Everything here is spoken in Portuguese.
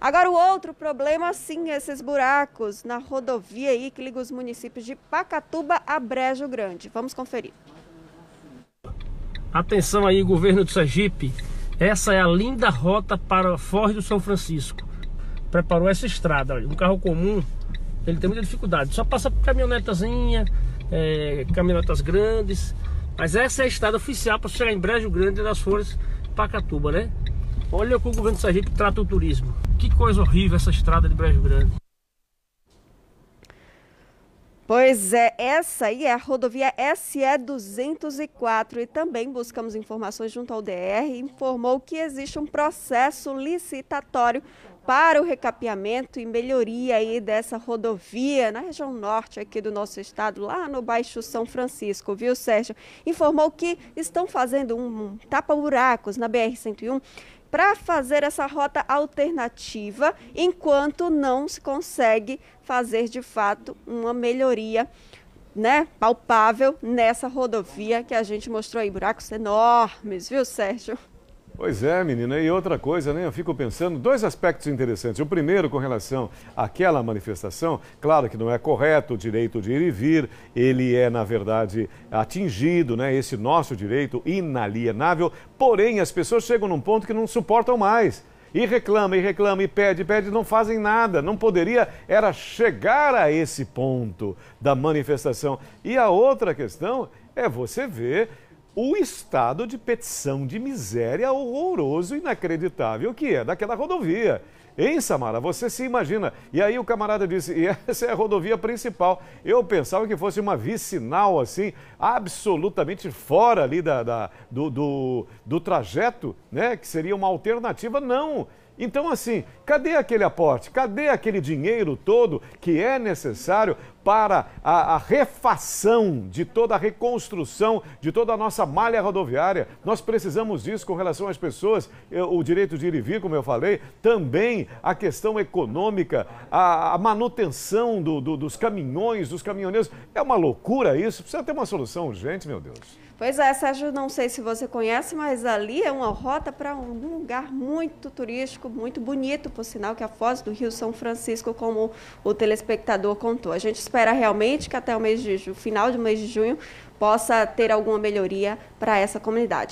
Agora, o outro problema, sim, é esses buracos na rodovia aí que liga os municípios de Pacatuba a Brejo Grande. Vamos conferir. Atenção aí, governo do Sergipe. Essa é a linda rota para Foz do São Francisco. Preparou essa estrada. Um carro comum, ele tem muita dificuldade. Só passa por caminhonetazinha, é, caminhonetas grandes. Mas essa é a estrada oficial para chegar em Brejo Grande das Flores, Pacatuba, né? Olha como o governo do Sergipe trata o turismo. Que coisa horrível essa estrada de Brejo Grande. Pois é, essa aí é a rodovia SE204 e também buscamos informações junto ao DR. Informou que existe um processo licitatório para o recapeamento e melhoria aí dessa rodovia na região norte aqui do nosso estado, lá no Baixo São Francisco, viu, Sérgio? Informou que estão fazendo um tapa-buracos na BR-101 para fazer essa rota alternativa, enquanto não se consegue fazer de fato uma melhoria né, palpável nessa rodovia que a gente mostrou aí buracos enormes, viu, Sérgio? Pois é, menina. E outra coisa, né? Eu fico pensando, dois aspectos interessantes. O primeiro, com relação àquela manifestação, claro que não é correto o direito de ir e vir, ele é, na verdade, atingido, né? Esse nosso direito inalienável. Porém, as pessoas chegam num ponto que não suportam mais. E reclama, e reclama, e pede, pede, não fazem nada. Não poderia era chegar a esse ponto da manifestação. E a outra questão é você ver o estado de petição de miséria horroroso, inacreditável que é daquela rodovia. Hein, Samara? Você se imagina. E aí o camarada disse, e essa é a rodovia principal. Eu pensava que fosse uma vicinal, assim, absolutamente fora ali da, da do, do, do trajeto, né? Que seria uma alternativa. Não, então, assim, cadê aquele aporte? Cadê aquele dinheiro todo que é necessário para a, a refação de toda a reconstrução de toda a nossa malha rodoviária. Nós precisamos disso com relação às pessoas, o direito de ir e vir, como eu falei, também a questão econômica, a, a manutenção do, do, dos caminhões, dos caminhoneiros. É uma loucura isso, precisa ter uma solução urgente, meu Deus. Pois é, Sérgio, não sei se você conhece, mas ali é uma rota para um lugar muito turístico, muito bonito, por sinal, que é a Foz do Rio São Francisco, como o telespectador contou. A gente espera espera realmente que até o mês de, final de mês de junho possa ter alguma melhoria para essa comunidade.